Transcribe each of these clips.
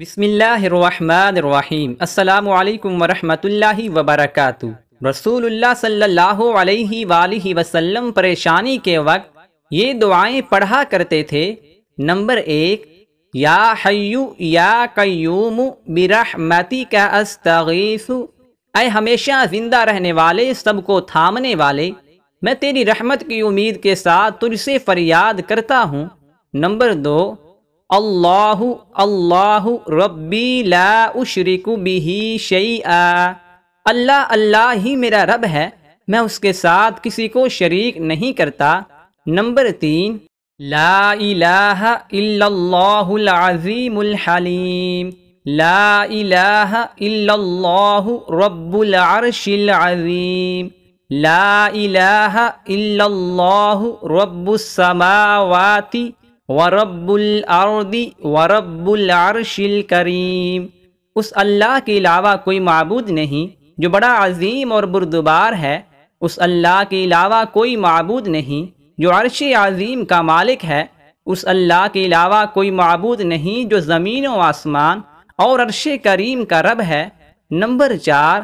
بسم اللہ الرحمن الرحیم السلام علیکم ورحمۃ اللہ وبرکاتہ رسول اللہ صلی اللہ علیہ وآلہ وسلم پریشانی کے وقت یہ دعائیں پڑھا کرتے تھے نمبر ایک یا حیو یا قیوم برحمتی کا استغیث اے ہمیشہ زندہ رہنے والے سب کو تھامنے والے میں تیری رحمت کی امید کے ساتھ تجھ سے فریاد کرتا ہوں نمبر دو اللہ اللہ ربی لا اشرک لاءرکی شیعہ اللہ اللہ ہی میرا رب ہے میں اس کے ساتھ کسی کو شریک نہیں کرتا نمبر تین لا الہ الا اللہ العظیم الحلیم لا الہ الا اللہ رب العرش العظیم لا الہ الا اللہ رب السماوات ورب الارض ورب العرش الکریم اس اللہ کے علاوہ کوئی معبود نہیں جو بڑا عظیم اور بردبار ہے اس اللہ کے علاوہ کوئی معبود نہیں جو عرش عظیم کا مالک ہے اس اللہ کے علاوہ کوئی معبود نہیں جو زمین و آسمان اور عرش کریم کا رب ہے نمبر چار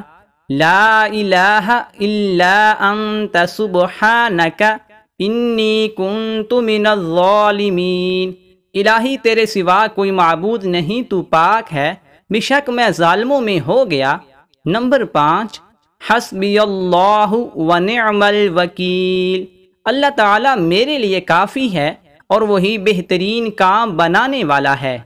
لا الہ الا انت سبحانکہ انی کن من الظالمین الہی تیرے سوا کوئی معبود نہیں تو پاک ہے بشک میں ظالموں میں ہو گیا نمبر پانچ حسبی اللہ ونعم الوکیل اللہ تعالیٰ میرے لیے کافی ہے اور وہی بہترین کام بنانے والا ہے